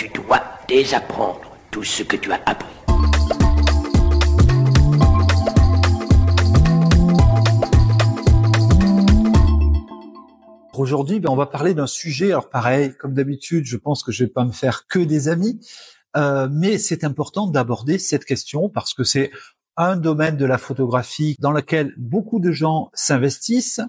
tu dois désapprendre tout ce que tu as appris. Aujourd'hui, ben, on va parler d'un sujet. Alors pareil, comme d'habitude, je pense que je ne vais pas me faire que des amis, euh, mais c'est important d'aborder cette question parce que c'est un domaine de la photographie dans lequel beaucoup de gens s'investissent,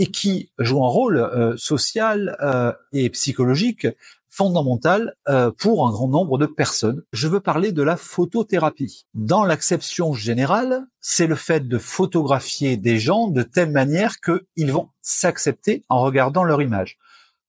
et qui joue un rôle euh, social euh, et psychologique fondamental euh, pour un grand nombre de personnes. Je veux parler de la photothérapie. Dans l'acception générale, c'est le fait de photographier des gens de telle manière qu'ils vont s'accepter en regardant leur image.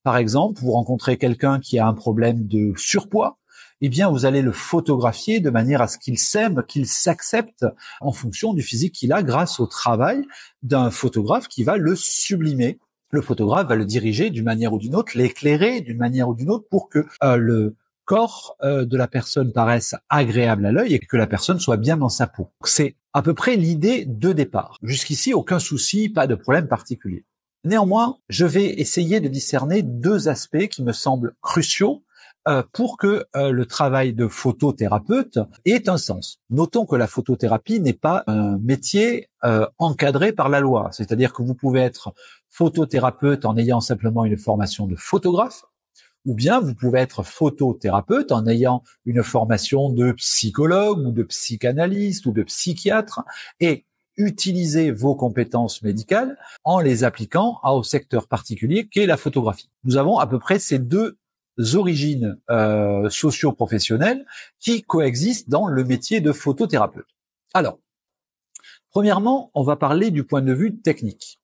Par exemple, vous rencontrez quelqu'un qui a un problème de surpoids, eh bien, vous allez le photographier de manière à ce qu'il s'aime, qu'il s'accepte en fonction du physique qu'il a grâce au travail d'un photographe qui va le sublimer. Le photographe va le diriger d'une manière ou d'une autre, l'éclairer d'une manière ou d'une autre pour que euh, le corps euh, de la personne paraisse agréable à l'œil et que la personne soit bien dans sa peau. C'est à peu près l'idée de départ. Jusqu'ici, aucun souci, pas de problème particulier. Néanmoins, je vais essayer de discerner deux aspects qui me semblent cruciaux euh, pour que euh, le travail de photothérapeute ait un sens. Notons que la photothérapie n'est pas un métier euh, encadré par la loi, c'est-à-dire que vous pouvez être photothérapeute en ayant simplement une formation de photographe, ou bien vous pouvez être photothérapeute en ayant une formation de psychologue ou de psychanalyste ou de psychiatre et utiliser vos compétences médicales en les appliquant au secteur particulier qu'est la photographie. Nous avons à peu près ces deux origines euh, socio-professionnelles qui coexistent dans le métier de photothérapeute. Alors, premièrement, on va parler du point de vue technique.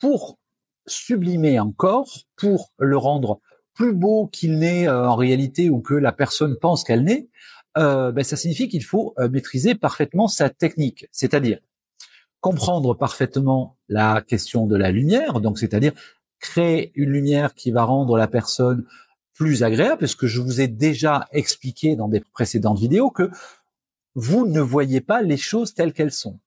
Pour sublimer encore, pour le rendre plus beau qu'il n'est euh, en réalité ou que la personne pense qu'elle n'est, euh, ben, ça signifie qu'il faut maîtriser parfaitement sa technique, c'est-à-dire comprendre parfaitement la question de la lumière, donc c'est-à-dire créer une lumière qui va rendre la personne plus agréable, parce que je vous ai déjà expliqué dans des précédentes vidéos que vous ne voyez pas les choses telles qu'elles sont.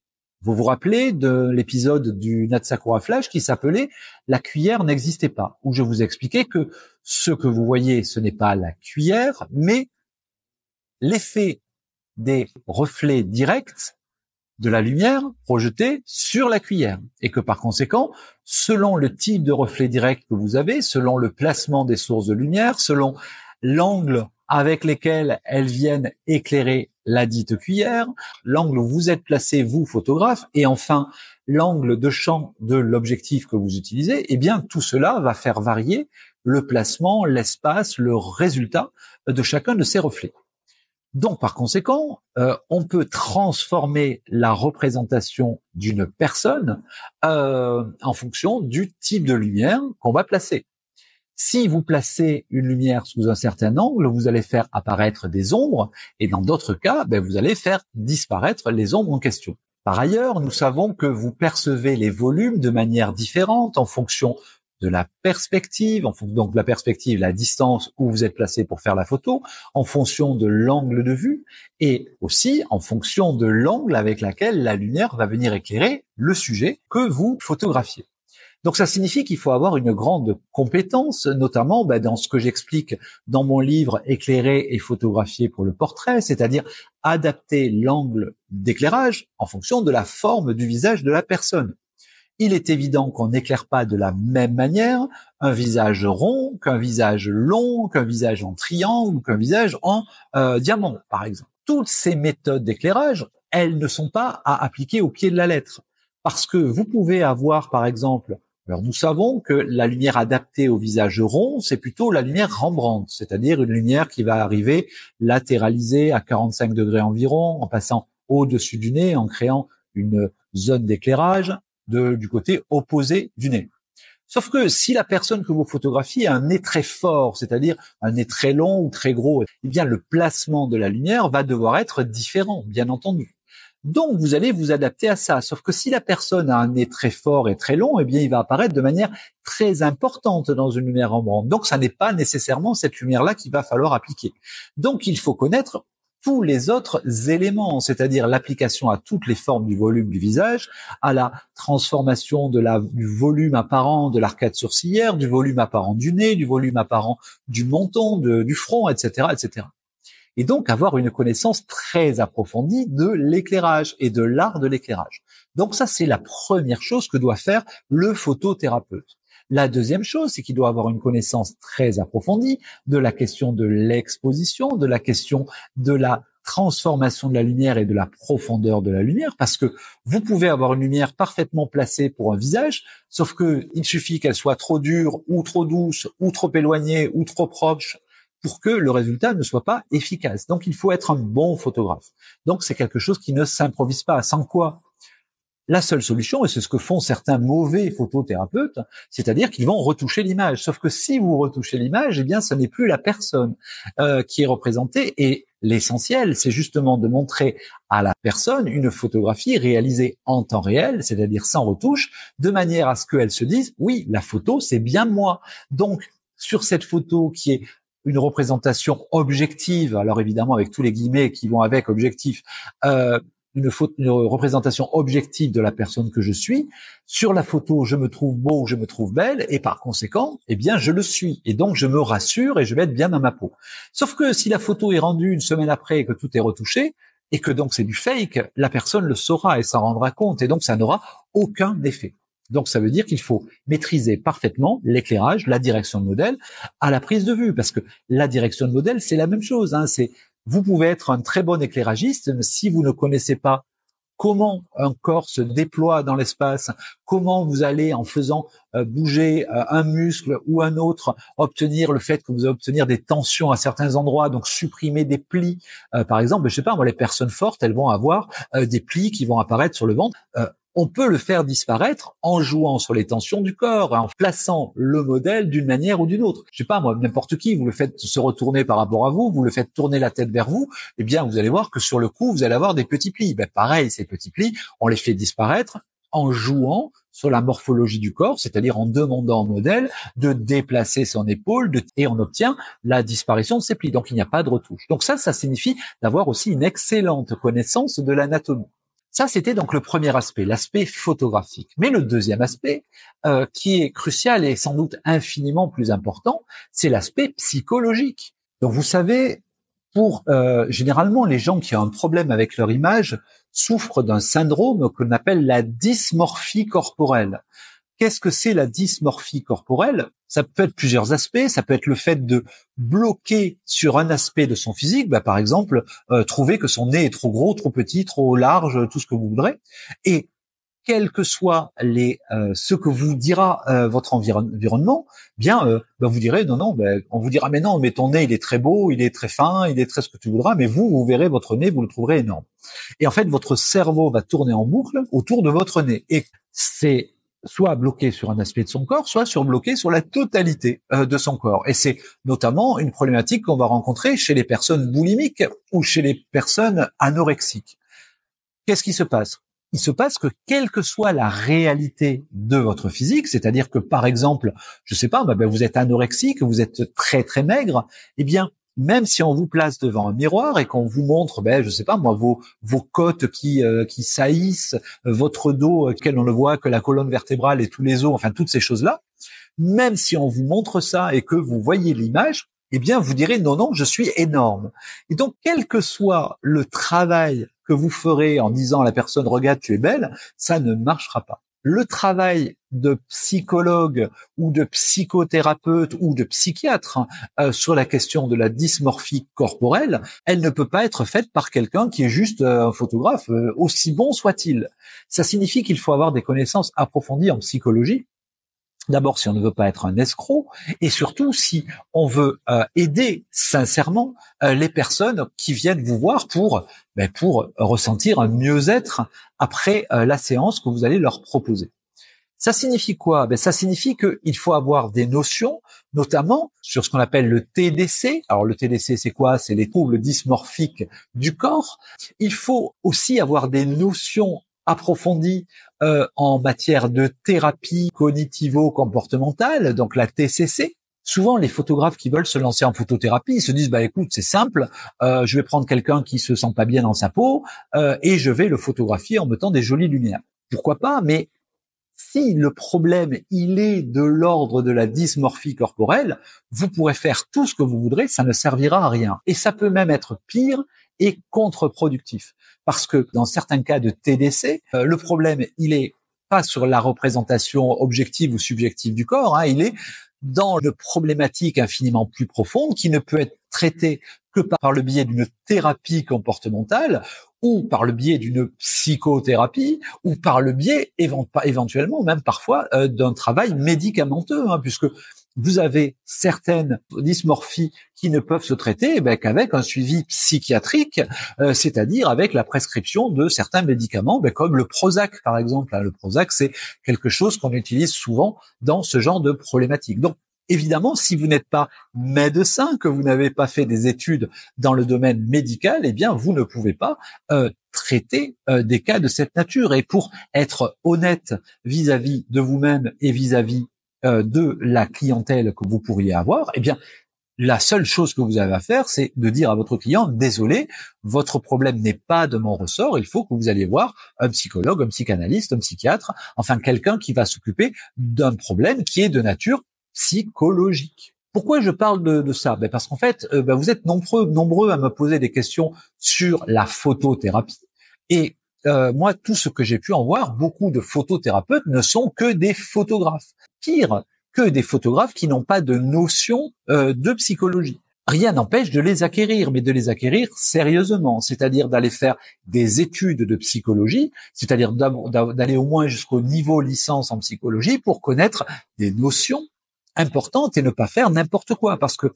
Vous vous rappelez de l'épisode du Natsakura Flash qui s'appelait La cuillère n'existait pas, où je vous expliquais que ce que vous voyez, ce n'est pas la cuillère, mais l'effet des reflets directs de la lumière projetée sur la cuillère et que par conséquent, selon le type de reflet direct que vous avez, selon le placement des sources de lumière, selon l'angle avec lesquels elles viennent éclairer la dite cuillère, l'angle où vous êtes placé, vous, photographe, et enfin, l'angle de champ de l'objectif que vous utilisez, eh bien, tout cela va faire varier le placement, l'espace, le résultat de chacun de ces reflets. Donc, par conséquent, euh, on peut transformer la représentation d'une personne euh, en fonction du type de lumière qu'on va placer. Si vous placez une lumière sous un certain angle, vous allez faire apparaître des ombres, et dans d'autres cas, ben, vous allez faire disparaître les ombres en question. Par ailleurs, nous savons que vous percevez les volumes de manière différente en fonction de la perspective, en donc de la perspective, la distance où vous êtes placé pour faire la photo, en fonction de l'angle de vue et aussi en fonction de l'angle avec laquelle la lumière va venir éclairer le sujet que vous photographiez. Donc ça signifie qu'il faut avoir une grande compétence, notamment bah, dans ce que j'explique dans mon livre Éclairer et photographier pour le portrait, c'est-à-dire adapter l'angle d'éclairage en fonction de la forme du visage de la personne il est évident qu'on n'éclaire pas de la même manière un visage rond qu'un visage long, qu'un visage en triangle, qu'un visage en euh, diamant, par exemple. Toutes ces méthodes d'éclairage, elles ne sont pas à appliquer au pied de la lettre. Parce que vous pouvez avoir, par exemple, alors nous savons que la lumière adaptée au visage rond, c'est plutôt la lumière Rembrandt, c'est-à-dire une lumière qui va arriver latéralisée à 45 degrés environ, en passant au-dessus du nez, en créant une zone d'éclairage, de, du côté opposé du nez. Sauf que si la personne que vous photographiez a un nez très fort, c'est-à-dire un nez très long ou très gros, eh bien le placement de la lumière va devoir être différent, bien entendu. Donc vous allez vous adapter à ça. Sauf que si la personne a un nez très fort et très long, eh bien il va apparaître de manière très importante dans une lumière en branle. Donc ça n'est pas nécessairement cette lumière-là qu'il va falloir appliquer. Donc il faut connaître tous les autres éléments, c'est-à-dire l'application à toutes les formes du volume du visage, à la transformation du volume apparent de l'arcade sourcilière, du volume apparent du nez, du volume apparent du menton, du front, etc., etc. Et donc avoir une connaissance très approfondie de l'éclairage et de l'art de l'éclairage. Donc ça, c'est la première chose que doit faire le photothérapeute. La deuxième chose, c'est qu'il doit avoir une connaissance très approfondie de la question de l'exposition, de la question de la transformation de la lumière et de la profondeur de la lumière, parce que vous pouvez avoir une lumière parfaitement placée pour un visage, sauf que il suffit qu'elle soit trop dure ou trop douce ou trop éloignée ou trop proche pour que le résultat ne soit pas efficace. Donc il faut être un bon photographe. Donc c'est quelque chose qui ne s'improvise pas, sans quoi la seule solution, et c'est ce que font certains mauvais photothérapeutes, c'est-à-dire qu'ils vont retoucher l'image. Sauf que si vous retouchez l'image, eh bien, ce n'est plus la personne euh, qui est représentée. Et l'essentiel, c'est justement de montrer à la personne une photographie réalisée en temps réel, c'est-à-dire sans retouche, de manière à ce qu'elle se dise, oui, la photo, c'est bien moi. Donc, sur cette photo qui est une représentation objective, alors évidemment avec tous les guillemets qui vont avec objectif, euh, une, représentation objective de la personne que je suis. Sur la photo, je me trouve beau, je me trouve belle, et par conséquent, eh bien, je le suis. Et donc, je me rassure et je vais être bien dans ma peau. Sauf que si la photo est rendue une semaine après et que tout est retouché, et que donc c'est du fake, la personne le saura et s'en rendra compte, et donc ça n'aura aucun effet. Donc ça veut dire qu'il faut maîtriser parfaitement l'éclairage, la direction de modèle à la prise de vue, parce que la direction de modèle, c'est la même chose. Hein. C'est vous pouvez être un très bon éclairagiste, si vous ne connaissez pas comment un corps se déploie dans l'espace, comment vous allez, en faisant euh, bouger euh, un muscle ou un autre, obtenir le fait que vous allez obtenir des tensions à certains endroits, donc supprimer des plis. Euh, par exemple, je sais pas, moi, les personnes fortes, elles vont avoir des plis qui vont apparaître sur le ventre on peut le faire disparaître en jouant sur les tensions du corps, en plaçant le modèle d'une manière ou d'une autre. Je sais pas, moi, n'importe qui, vous le faites se retourner par rapport à vous, vous le faites tourner la tête vers vous, eh bien, vous allez voir que sur le coup, vous allez avoir des petits plis. Ben, pareil, ces petits plis, on les fait disparaître en jouant sur la morphologie du corps, c'est-à-dire en demandant au modèle de déplacer son épaule et on obtient la disparition de ces plis. Donc il n'y a pas de retouche. Donc ça, ça signifie d'avoir aussi une excellente connaissance de l'anatomie. Ça, c'était donc le premier aspect, l'aspect photographique. Mais le deuxième aspect, euh, qui est crucial et sans doute infiniment plus important, c'est l'aspect psychologique. Donc vous savez, pour euh, généralement les gens qui ont un problème avec leur image souffrent d'un syndrome qu'on appelle la dysmorphie corporelle. Qu'est-ce que c'est la dysmorphie corporelle Ça peut être plusieurs aspects. Ça peut être le fait de bloquer sur un aspect de son physique, bah, par exemple, euh, trouver que son nez est trop gros, trop petit, trop large, tout ce que vous voudrez. Et quel que soit les euh, ce que vous dira euh, votre environnement, bien bah, vous direz non non, ben, on vous dira mais non, mais ton nez il est très beau, il est très fin, il est très ce que tu voudras, mais vous vous verrez votre nez, vous le trouverez énorme. Et en fait votre cerveau va tourner en boucle autour de votre nez et c'est soit bloqué sur un aspect de son corps, soit surbloqué sur la totalité euh, de son corps. Et c'est notamment une problématique qu'on va rencontrer chez les personnes boulimiques ou chez les personnes anorexiques. Qu'est-ce qui se passe Il se passe que quelle que soit la réalité de votre physique, c'est-à-dire que par exemple, je sais pas, bah, bah, vous êtes anorexique, vous êtes très très maigre, eh bien même si on vous place devant un miroir et qu'on vous montre, ben, je sais pas moi, vos, vos côtes qui, euh, qui saillissent, euh, votre dos, euh, qu'on on ne voit que la colonne vertébrale et tous les os, enfin toutes ces choses-là, même si on vous montre ça et que vous voyez l'image, eh bien, vous direz non, non, je suis énorme. Et donc, quel que soit le travail que vous ferez en disant à la personne, regarde, tu es belle, ça ne marchera pas le travail de psychologue ou de psychothérapeute ou de psychiatre hein, euh, sur la question de la dysmorphie corporelle, elle ne peut pas être faite par quelqu'un qui est juste euh, un photographe, euh, aussi bon soit-il. Ça signifie qu'il faut avoir des connaissances approfondies en psychologie D'abord, si on ne veut pas être un escroc, et surtout si on veut euh, aider sincèrement euh, les personnes qui viennent vous voir pour ben, pour ressentir un mieux-être après euh, la séance que vous allez leur proposer. Ça signifie quoi ben, Ça signifie qu'il faut avoir des notions, notamment sur ce qu'on appelle le TDC. Alors le TDC, c'est quoi C'est les troubles dysmorphiques du corps. Il faut aussi avoir des notions approfondie euh, en matière de thérapie cognitivo-comportementale, donc la TCC. Souvent, les photographes qui veulent se lancer en photothérapie, se disent bah écoute, c'est simple, euh, je vais prendre quelqu'un qui se sent pas bien dans sa peau euh, et je vais le photographier en mettant des jolies lumières. Pourquoi pas Mais si le problème il est de l'ordre de la dysmorphie corporelle, vous pourrez faire tout ce que vous voudrez, ça ne servira à rien. Et ça peut même être pire et contre-productif parce que dans certains cas de TDC, euh, le problème, il est pas sur la représentation objective ou subjective du corps, hein, il est dans une problématique infiniment plus profonde qui ne peut être traitée que par le biais d'une thérapie comportementale ou par le biais d'une psychothérapie ou par le biais éventuellement même parfois euh, d'un travail médicamenteux, hein, puisque vous avez certaines dysmorphies qui ne peuvent se traiter eh ben, qu'avec un suivi psychiatrique, euh, c'est-à-dire avec la prescription de certains médicaments, ben, comme le Prozac par exemple. Hein, le Prozac, c'est quelque chose qu'on utilise souvent dans ce genre de problématiques. Donc, Évidemment, si vous n'êtes pas médecin, que vous n'avez pas fait des études dans le domaine médical, eh bien, vous ne pouvez pas euh, traiter euh, des cas de cette nature. Et pour être honnête vis-à-vis de vous-même et vis-à-vis vis à vis euh, de la clientèle que vous pourriez avoir, eh bien, la seule chose que vous avez à faire, c'est de dire à votre client, désolé, votre problème n'est pas de mon ressort, il faut que vous alliez voir un psychologue, un psychanalyste, un psychiatre, enfin quelqu'un qui va s'occuper d'un problème qui est de nature psychologique. Pourquoi je parle de, ça ben Parce qu'en fait, euh, ben, vous êtes nombreux, nombreux à me poser des questions sur la photothérapie. Et euh, moi, tout ce que j'ai pu en voir, beaucoup de photothérapeutes ne sont que des photographes. Pire que des photographes qui n'ont pas de notion euh, de psychologie. Rien n'empêche de les acquérir, mais de les acquérir sérieusement, c'est-à-dire d'aller faire des études de psychologie, c'est-à-dire d'aller au moins jusqu'au niveau licence en psychologie pour connaître des notions importantes et ne pas faire n'importe quoi, parce que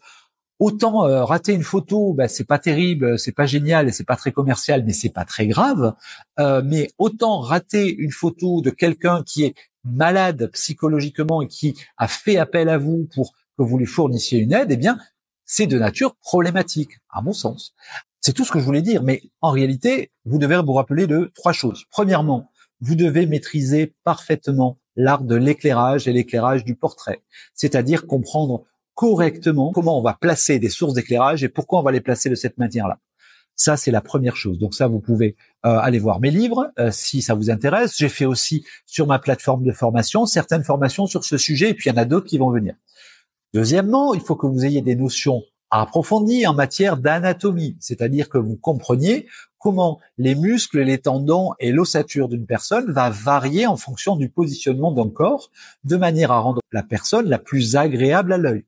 Autant euh, rater une photo, bah, c'est pas terrible, euh, c'est pas génial et c'est pas très commercial, mais c'est pas très grave. Euh, mais autant rater une photo de quelqu'un qui est malade psychologiquement et qui a fait appel à vous pour que vous lui fournissiez une aide, eh bien, c'est de nature problématique, à mon sens. C'est tout ce que je voulais dire, mais en réalité, vous devez vous rappeler de trois choses. Premièrement, vous devez maîtriser parfaitement l'art de l'éclairage et l'éclairage du portrait, c'est-à-dire comprendre correctement comment on va placer des sources d'éclairage et pourquoi on va les placer de cette manière-là. Ça, c'est la première chose. Donc ça, vous pouvez euh, aller voir mes livres euh, si ça vous intéresse. J'ai fait aussi sur ma plateforme de formation certaines formations sur ce sujet, et puis il y en a d'autres qui vont venir. Deuxièmement, il faut que vous ayez des notions approfondies en matière d'anatomie, c'est-à-dire que vous compreniez comment les muscles, les tendons et l'ossature d'une personne va varier en fonction du positionnement d'un corps, de manière à rendre la personne la plus agréable à l'œil.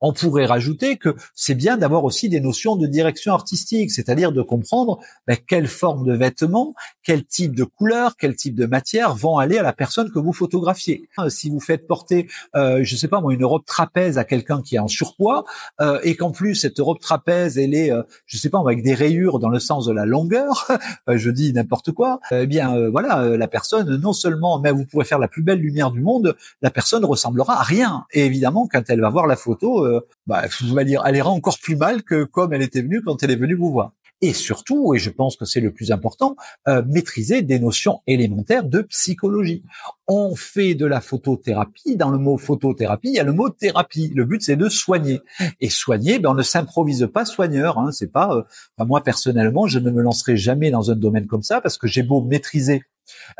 On pourrait rajouter que c'est bien d'avoir aussi des notions de direction artistique, c'est-à-dire de comprendre ben, quelle forme de vêtements, quel type de couleur, quel type de matière vont aller à la personne que vous photographiez. Euh, si vous faites porter, euh, je sais pas moi, une robe trapèze à quelqu'un qui est en surpoids euh, et qu'en plus cette robe trapèze, elle est, euh, je sais pas, avec des rayures dans le sens de la longueur, euh, je dis n'importe quoi, eh bien voilà, la personne non seulement, mais vous pourrez faire la plus belle lumière du monde, la personne ressemblera à rien. Et évidemment, quand elle va voir la photo euh, bah, vais dire, elle ira encore plus mal que comme elle était venue quand elle est venue vous voir. Et surtout, et je pense que c'est le plus important, euh, maîtriser des notions élémentaires de psychologie. On fait de la photothérapie. Dans le mot photothérapie, il y a le mot thérapie. Le but, c'est de soigner. Et soigner, ben, on ne s'improvise pas soigneur. Hein. C'est pas. Euh, moi personnellement, je ne me lancerai jamais dans un domaine comme ça parce que j'ai beau maîtriser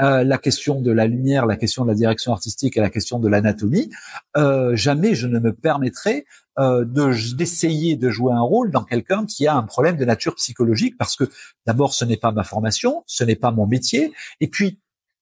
euh, la question de la lumière, la question de la direction artistique et la question de l'anatomie, euh, jamais je ne me permettrai euh, d'essayer de, jouer un rôle dans quelqu'un qui a un problème de nature psychologique, parce que d'abord, ce n'est pas ma formation, ce n'est pas mon métier, et puis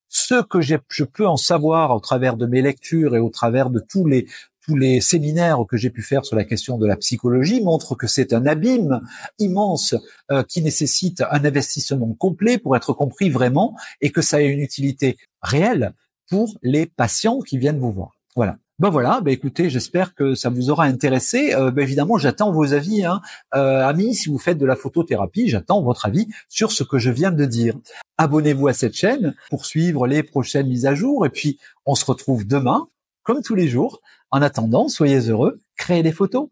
ce que je peux en savoir au travers de mes lectures et au travers de tous les tous les séminaires que j'ai pu faire sur la question de la psychologie montrent que c'est un abîme immense euh, qui nécessite un investissement complet pour être compris vraiment et que ça a une utilité réelle pour les patients qui viennent vous voir. Voilà. Ben voilà, ben écoutez, j'espère que ça vous aura intéressé. Euh, ben évidemment, j'attends vos avis, hein. Euh, amis. Si vous faites de la photothérapie, j'attends votre avis sur ce que je viens de dire. Abonnez-vous à cette chaîne pour suivre les prochaines mises à jour. Et puis, on se retrouve demain comme tous les jours. En attendant, soyez heureux, créez des photos,